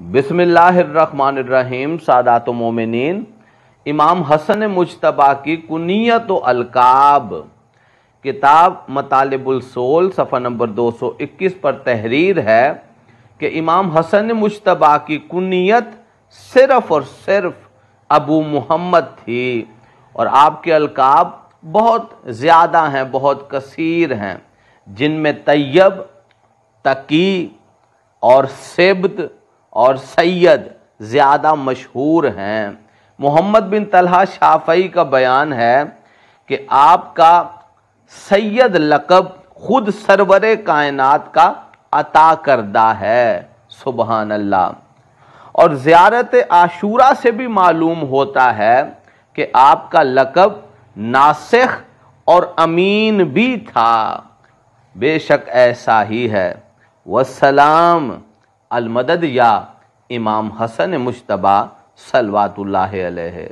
बिसमीम सादात मोमिन इमाम हसन मुशतबा की कुनीत अलकाब किताब मतालबुलसोल सफ़ा नंबर 221 पर तहरीर है कि इमाम हसन मुशतबा की कुनीत सिर्फ़ और सिर्फ अबू मोहम्मद थी और आपके अलकाब बहुत ज़्यादा हैं बहुत कसीर हैं जिनमें तैयब तकी और सेब्त और सैयद ज़्यादा मशहूर हैं मोहम्मद बिन तलहा शाफई का बयान है कि आपका सैयद लकब खुद सरवर कायनात का अता करदा है सुबहान अल्लाह और ज़्यारत आशूरा से भी मालूम होता है कि आपका लकब नासिख और अमीन भी था बेशक ऐसा ही है वसलाम अलमदद या इमाम हसन मुशतबा सलवातुल्लाह अलैहि